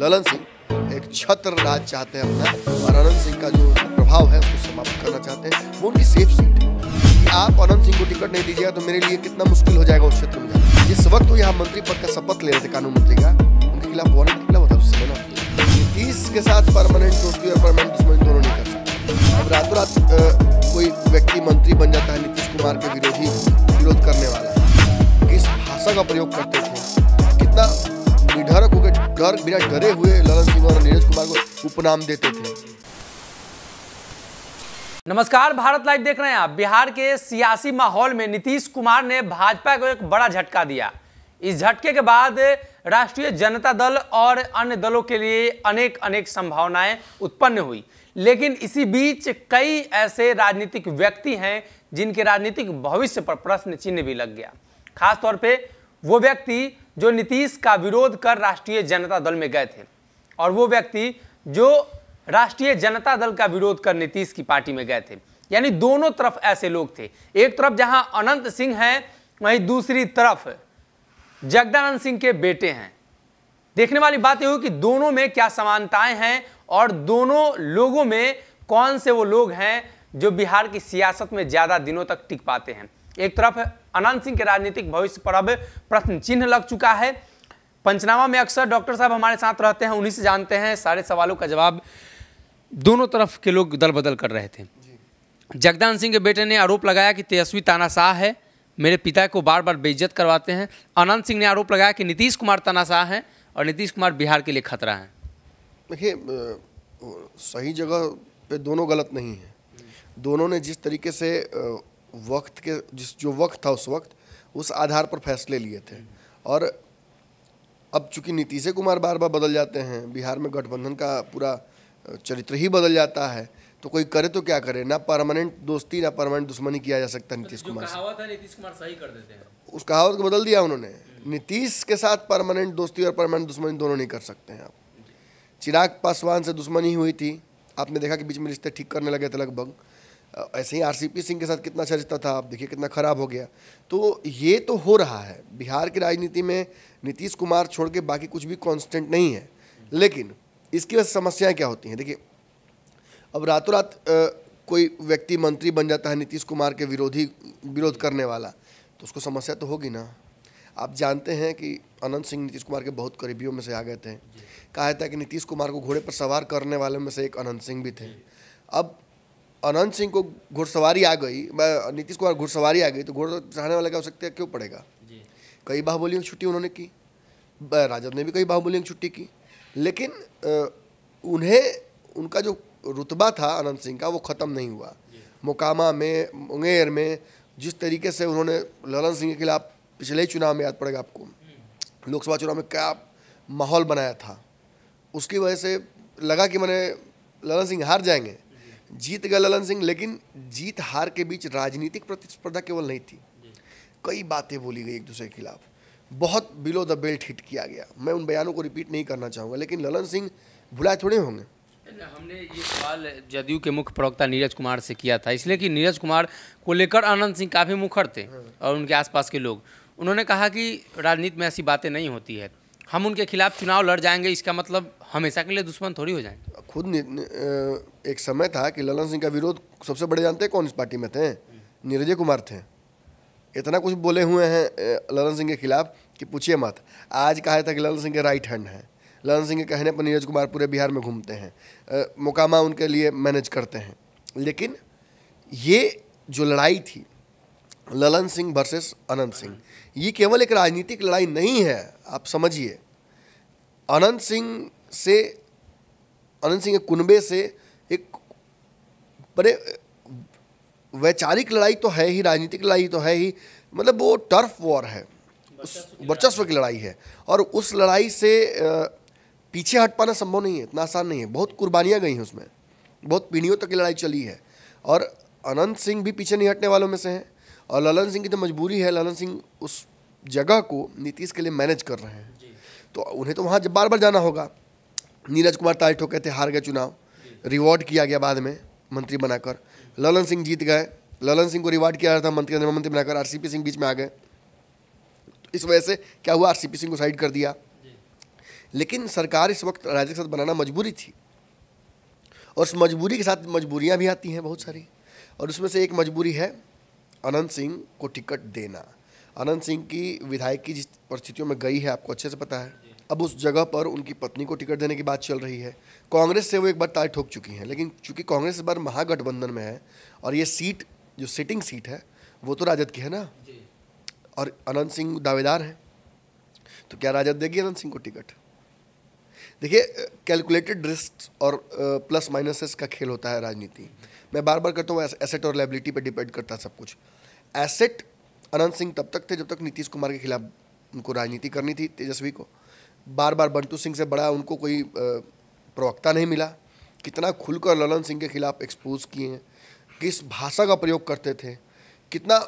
ललन सिंह एक छत्र राज चाहते हैं अपना और अनंत सिंह का जो प्रभाव है उसको समाप्त करना चाहते हैं वो उनकी सेफ सीट है आप अनंत सिंह को टिकट नहीं दीजिएगा तो मेरे लिए कितना मुश्किल हो जाएगा उस क्षेत्र में जिस वक्त वो तो यहाँ मंत्री पद का शपथ ले रहे थे कानून मंत्री का उनके खिलाफ वारंट निकला होता उससे नीतीश के साथ परमानेंट दोस्ती और परमानेंट दुश्मनी दोनों नहीं कर सकते अब रातों रात कोई व्यक्ति मंत्री बन जाता है नीतीश कुमार के विरोधी विरोध करने वाला किस भाषा का प्रयोग करते थे कितना निधड़क होकर डर बिना डरे हुए ललन सिंह और नीरज कुमार को उपनाम देते थे नमस्कार भारत लाइव देख रहे हैं आप बिहार के सियासी माहौल में नीतीश कुमार ने भाजपा को एक बड़ा झटका दिया इस झटके के बाद राष्ट्रीय जनता दल और अन्य दलों के लिए अनेक अनेक संभावनाएं उत्पन्न हुई लेकिन इसी बीच कई ऐसे राजनीतिक व्यक्ति हैं जिनके राजनीतिक भविष्य पर प्रश्न चिन्ह भी लग गया खासतौर पर वो व्यक्ति जो नीतीश का विरोध कर राष्ट्रीय जनता दल में गए थे और वो व्यक्ति जो राष्ट्रीय जनता दल का विरोध कर नीतीश की पार्टी में गए थे यानी दोनों तरफ ऐसे लोग थे एक तरफ जहां अनंत सिंह हैं वहीं दूसरी तरफ जगदानंद सिंह के बेटे हैं देखने वाली बात यह हुई कि दोनों में क्या समानताएं हैं और दोनों लोगों में कौन से वो लोग हैं जो बिहार की सियासत में ज़्यादा दिनों तक टिक पाते हैं एक तरफ अनंत सिंह के राजनीतिक भविष्य पर अब प्रश्न चिन्ह लग चुका है पंचनामा में अक्सर डॉक्टर साहब हमारे साथ रहते हैं उन्हीं से जानते हैं सारे सवालों का जवाब दोनों तरफ के लोग दल बदल कर रहे थे जगदान सिंह के बेटे ने आरोप लगाया कि तेजस्वी तानाशाह है मेरे पिता को बार बार बेइज्जत करवाते हैं अनंत सिंह ने आरोप लगाया कि नीतीश कुमार तानाशाह हैं और नीतीश कुमार बिहार के लिए खतरा हैं देखिए सही जगह पे दोनों गलत नहीं है दोनों ने जिस तरीके से वक्त के जिस जो वक्त था उस वक्त उस आधार पर फैसले लिए थे और अब चूंकि नीतीश कुमार बार बार बदल जाते हैं बिहार में गठबंधन का पूरा चरित्र ही बदल जाता है तो कोई करे तो क्या करे ना परमानेंट दोस्ती ना परमानेंट दुश्मनी किया जा सकता है नीतीश कुमार से नीतीश कुमार सही कर देते हैं उस कहावत को बदल दिया उन्होंने नीतीश के साथ परमानेंट दोस्ती और परमानेंट दुश्मनी दोनों नहीं कर सकते हैं आप चिराग पासवान से दुश्मनी हुई थी आपने देखा कि बीच में रिश्ते ठीक करने लगे थे लगभग ऐसे ही आरसीपी सिंह के साथ कितना अच्छा रिश्ता था आप देखिए कितना खराब हो गया तो ये तो हो रहा है बिहार की राजनीति में नीतीश कुमार छोड़ के बाकी कुछ भी कॉन्स्टेंट नहीं है लेकिन इसकी वजह समस्याएँ क्या होती हैं देखिए अब रातों रात कोई व्यक्ति मंत्री बन जाता है नीतीश कुमार के विरोधी विरोध करने वाला तो उसको समस्या तो होगी ना आप जानते हैं कि अनंत सिंह नीतीश कुमार के बहुत करीबियों में से आ गए थे कहा जाता है कि नीतीश कुमार को घोड़े पर सवार करने वाले में से एक अनंत सिंह भी थे अब अनंत सिंह को घुड़सवारी आ गई मैं नीतीश कुमार घुड़सवारी आ गई तो घोड़ चढ़ाने वाले का आवश्यकता क्यों पड़ेगा कई बाहुबलियों की छुट्टी उन्होंने की राजद ने भी कई बाहुबलियों की छुट्टी की लेकिन उन्हें उनका जो रुतबा था अनंत सिंह का वो ख़त्म नहीं हुआ मोकामा में मुंगेर में जिस तरीके से उन्होंने ललन सिंह के खिलाफ पिछले ही चुनाव में याद पड़ेगा आपको हम्म। लोकसभा चुनाव में क्या माहौल बनाया था उसकी वजह से लगा कि मैंने ललन सिंह हार जाएंगे जीत गए ललन सिंह लेकिन जीत हार के बीच राजनीतिक प्रतिस्पर्धा केवल नहीं थी कई बातें बोली गई एक दूसरे के खिलाफ बहुत बिलो द बेल्ट हिट किया गया मैं उन बयानों को रिपीट नहीं करना चाहूँगा लेकिन ललन सिंह भुलाए थोड़े होंगे हमने ये सवाल जदयू के मुख्य प्रवक्ता नीरज कुमार से किया था इसलिए कि नीरज कुमार को लेकर आनंद सिंह काफ़ी मुखर थे हाँ। और उनके आसपास के लोग उन्होंने कहा कि राजनीति में ऐसी बातें नहीं होती है हम उनके खिलाफ चुनाव लड़ जाएंगे इसका मतलब हमेशा के लिए दुश्मन थोड़ी हो जाएंगे खुद एक समय था कि ललन सिंह का विरोध सबसे बड़े जानते कौन इस पार्टी में थे नीरज कुमार थे इतना कुछ बोले हुए हैं ललन सिंह के खिलाफ कि पूछिए मत आज कहा था कि ललन सिंह के राइट हैंड हैं ललन सिंह के कहने पर नीरज कुमार पूरे बिहार में घूमते हैं मुकामा उनके लिए मैनेज करते हैं लेकिन ये जो लड़ाई थी ललन सिंह वर्सेस अनंत सिंह ये केवल एक राजनीतिक लड़ाई नहीं है आप समझिए अनंत सिंह से अनंत सिंह के कुनबे से एक बड़े वैचारिक लड़ाई तो है ही राजनीतिक लड़ाई तो है ही मतलब वो टर्फ वॉर है वर्चस्व की लड़ाई है और उस लड़ाई से पीछे हट पाना संभव नहीं है इतना आसान नहीं है बहुत कुर्बानियाँ गई हैं उसमें बहुत पीढ़ियों तक की लड़ाई चली है और अनंत सिंह भी पीछे नहीं हटने वालों में से हैं और ललन सिंह की तो मजबूरी है ललन सिंह उस जगह को नीतीश के लिए मैनेज कर रहे हैं तो उन्हें तो वहाँ बार बार जाना होगा नीरज कुमार ताज ठोके थे हार गए चुनाव रिवॉर्ड किया गया बाद में मंत्री बनाकर ललन सिंह जीत गए ललन सिंह को रिवार्ड किया था मंत्री मंत्री बनाकर आरसीपी सिंह बीच में आ गए तो इस वजह से क्या हुआ आरसीपी सिंह को साइड कर दिया लेकिन सरकार इस वक्त राज्य के साथ बनाना मजबूरी थी और उस मजबूरी के साथ मजबूरियाँ भी आती हैं बहुत सारी और उसमें से एक मजबूरी है अनंत सिंह को टिकट देना अनंत सिंह की विधायक की जिस परिस्थितियों में गई है आपको अच्छे से पता है अब उस जगह पर उनकी पत्नी को टिकट देने की बात चल रही है कांग्रेस से वो एक बार ताल ठोक चुकी हैं लेकिन चूंकि कांग्रेस इस बार महागठबंधन में है और ये सीट जो सिटिंग सीट है वो तो राजद की है ना और अनंत सिंह दावेदार हैं तो क्या राजद देगी अनंत सिंह को टिकट देखिए कैलकुलेटेड रिस्क और प्लस माइनसेस का खेल होता है राजनीति मैं बार बार करता हूँ एसेट और लाइबिलिटी पर डिपेंड करता है सब कुछ एसेट अनंत सिंह तब तक थे जब तक नीतीश कुमार के खिलाफ उनको राजनीति करनी थी तेजस्वी को बार बार बंटू सिंह से बड़ा उनको कोई प्रवक्ता नहीं मिला कितना खुलकर ललन सिंह के खिलाफ एक्सपोज किए हैं किस भाषा का प्रयोग करते थे कितना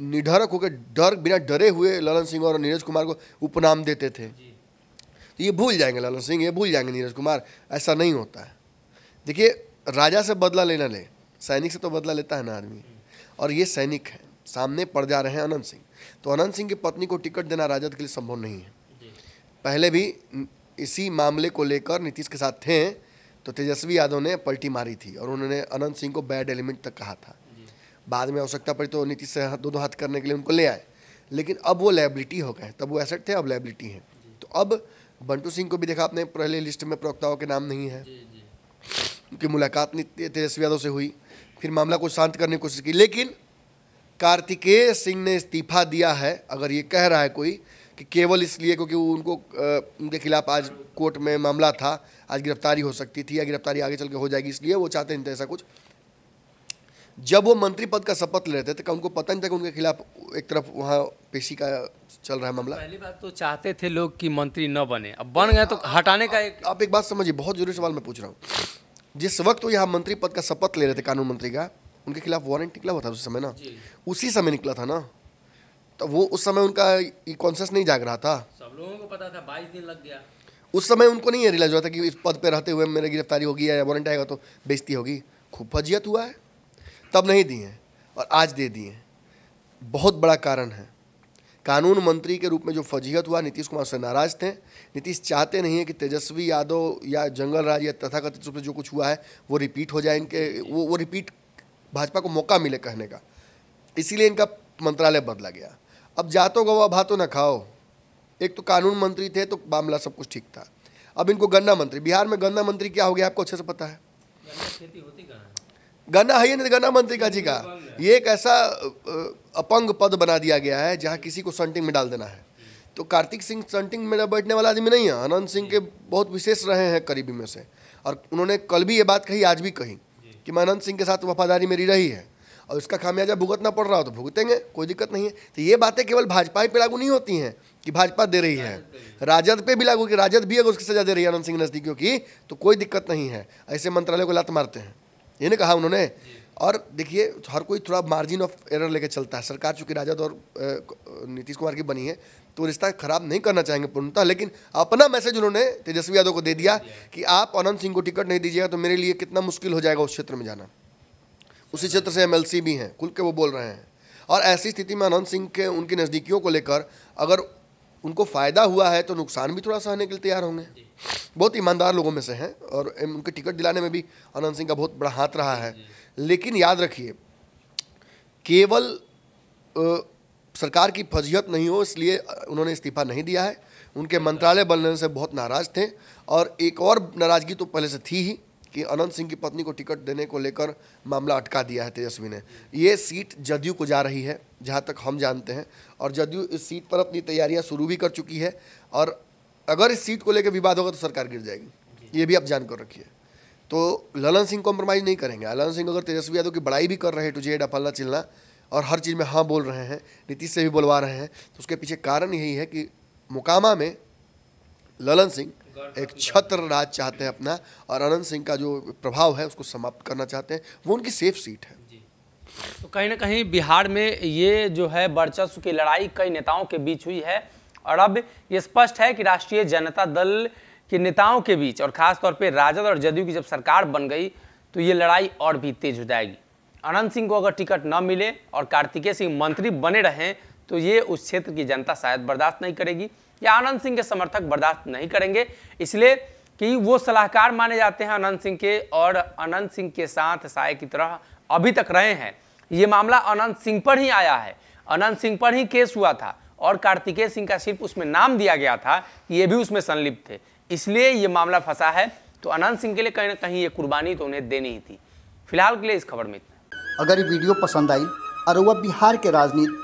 निडरक होकर डर बिना डरे हुए ललन सिंह और नीरज कुमार को उपनाम देते थे तो ये भूल जाएंगे ललन सिंह ये भूल जाएंगे नीरज कुमार ऐसा नहीं होता है देखिए राजा से बदला लेना ले सैनिक से तो बदला लेता है ना आदमी और ये सैनिक हैं सामने पड़ जा रहे हैं अनंत सिंह तो अनंत सिंह की पत्नी को टिकट देना राजद के लिए संभव नहीं है पहले भी इसी मामले को लेकर नीतीश के साथ थे तो तेजस्वी यादव ने पलटी मारी थी और उन्होंने अनंत सिंह को बैड एलिमेंट तक कहा था बाद में आवश्यकता पड़ी तो नीतीश से दो हाथ करने के लिए उनको ले आए लेकिन अब वो लाइबिलिटी हो गए तब वो एसेट थे अब लाइबिलिटी हैं तो अब बंटू सिंह को भी देखा आपने पहले लिस्ट में प्रवक्ताओं के नाम नहीं है उनकी मुलाकात तेजस्वी यादव से हुई फिर मामला को शांत करने की कोशिश की लेकिन कार्तिकेय सिंह ने इस्तीफा दिया है अगर ये कह रहा है कोई कि केवल इसलिए क्योंकि उनको उनके खिलाफ आज कोर्ट में मामला था आज गिरफ्तारी हो सकती थी या गिरफ्तारी आगे चल के हो जाएगी इसलिए वो चाहते नहीं थे ऐसा कुछ जब वो मंत्री पद का शपथ ले रहे थे तो उनको पता नहीं था कि उनके खिलाफ एक तरफ वहाँ पेशी का चल रहा है मामला पहली बात तो चाहते थे लोग कि मंत्री न बने अब बन गए तो हटाने का एक आप एक बात समझिए बहुत जरूरी सवाल मैं पूछ रहा हूँ जिस वक्त वो यहाँ मंत्री पद का शपथ ले रहे थे कानून मंत्री का उनके खिलाफ वारंट निकला हुआ था उस समय ना उसी समय निकला था ना तो वो उस समय उनका कॉन्शियस नहीं जाग रहा था सब लोगों को पता था बाईस दिन लग गया उस समय उनको नहीं रियलाइज हुआ था कि इस पद पर रहते हुए मेरी गिरफ्तारी होगी या वारंट आएगा तो बेजती होगी खूब फजियत हुआ है तब नहीं दिए और आज दे दिए बहुत बड़ा कारण है कानून मंत्री के रूप में जो फजीहत हुआ नीतीश कुमार से नाराज़ थे नीतीश चाहते नहीं है कि तेजस्वी यादव या जंगल राज या तथाकथित रूप से जो कुछ हुआ है वो रिपीट हो जाए इनके वो वो रिपीट भाजपा को मौका मिले कहने का इसीलिए इनका मंत्रालय बदला गया अब जा तो गवा भा तो ना खाओ एक तो कानून मंत्री थे तो मामला सब कुछ ठीक था अब इनको गन्ना मंत्री बिहार में गन्ना मंत्री क्या हो गया आपको अच्छे से पता है गन्ना है नहीं गन्ना मंत्री का जी का ये एक ऐसा अपंग पद बना दिया गया है जहाँ किसी को संटिंग में डाल देना है तो कार्तिक सिंह संटिंग में बैठने वाला आदमी नहीं है आनंद सिंह के बहुत विशेष रहे हैं करीबी में से और उन्होंने कल भी ये बात कही आज भी कही कि मैं अनंत सिंह के साथ वफादारी मेरी रही है और उसका खामियाजा भुगतना पड़ रहा हो तो भुगतेंगे कोई दिक्कत नहीं है तो ये बातें केवल भाजपा ही पे लागू नहीं होती हैं कि भाजपा दे रही है राजद पे भी लागू कि राजद भी अगर उसकी सजा दे रही है आनंद सिंह नज़दीकियों की तो कोई दिक्कत नहीं है ऐसे मंत्रालय को लात मारते हैं ये नहीं कहा उन्होंने और देखिए हर कोई थोड़ा मार्जिन ऑफ एरर लेकर चलता है सरकार चूंकि राजद और नीतीश कुमार की बनी है तो रिश्ता खराब नहीं करना चाहेंगे पूर्णतः लेकिन अपना मैसेज उन्होंने तेजस्वी यादव को दे दिया कि आप अनंत सिंह को टिकट नहीं दीजिएगा तो मेरे लिए कितना मुश्किल हो जाएगा उस क्षेत्र में जाना उसी क्षेत्र से एमएलसी भी हैं खुल के वो बोल रहे हैं और ऐसी स्थिति में अनंत सिंह के उनकी नज़दीकियों को लेकर अगर उनको फ़ायदा हुआ है तो नुकसान भी थोड़ा सहने के लिए तैयार होंगे बहुत ईमानदार लोगों में से हैं और उनके टिकट दिलाने में भी अनंत सिंह का बहुत बड़ा हाथ रहा है लेकिन याद रखिए केवल आ, सरकार की फजीहत नहीं हो इसलिए उन्होंने इस्तीफा नहीं दिया है उनके मंत्रालय बनने से बहुत नाराज़ थे और एक और नाराज़गी तो पहले से थी ही कि अनंत सिंह की पत्नी को टिकट देने को लेकर मामला अटका दिया है तेजस्वी ने ये सीट जदयू को जा रही है जहाँ तक हम जानते हैं और जदयू इस सीट पर अपनी तैयारियाँ शुरू भी कर चुकी है और अगर इस सीट को लेकर विवाद होगा तो सरकार गिर जाएगी ये भी आप जानकर रखिए तो ललन सिंह कॉम्प्रोमाइज़ नहीं करेंगे ललन सिंह अगर तेजस्वी यादव की बड़ाई भी कर रहे हैं जेड अफल्ला चिल्ला और हर चीज़ में हाँ बोल रहे हैं नीतीश से भी बोलवा रहे हैं तो उसके पीछे कारण यही है कि मुकामा में ललन सिंह एक छत्र राज चाहते हैं अपना और अनंत सिंह का जो प्रभाव है उसको समाप्त करना चाहते हैं वो उनकी सेफ सीट है तो कहीं ना कहीं बिहार में ये जो है वर्चस्व की लड़ाई कई नेताओं के बीच हुई है और अब ये स्पष्ट है कि राष्ट्रीय जनता दल के नेताओं के बीच और खासतौर पर राजद और जदयू की जब सरकार बन गई तो ये लड़ाई और भी तेज हो जाएगी अनंत सिंह को अगर टिकट न मिले और कार्तिकेय सिंह मंत्री बने रहें तो ये उस क्षेत्र की जनता शायद बर्दाश्त नहीं करेगी या आनंद सिंह के समर्थक बर्दाश्त नहीं करेंगे इसलिए कि वो सलाहकार माने जाते हैं अनंत सिंह के और अनंत सिंह के साथ साय की तरह अभी तक रहे हैं ये मामला अनंत सिंह पर ही आया है अनंत सिंह पर ही केस हुआ था और कार्तिकेय सिंह का सिर्फ उसमें नाम दिया गया था कि ये भी उसमें संलिप्त थे इसलिए ये मामला फंसा है तो अनंत सिंह के लिए कहीं ना कहीं ये कुर्बानी तो उन्हें देनी ही थी फिलहाल के लिए इस खबर में अगर ये वीडियो पसंद आई अरुआ वह बिहार के राजनीति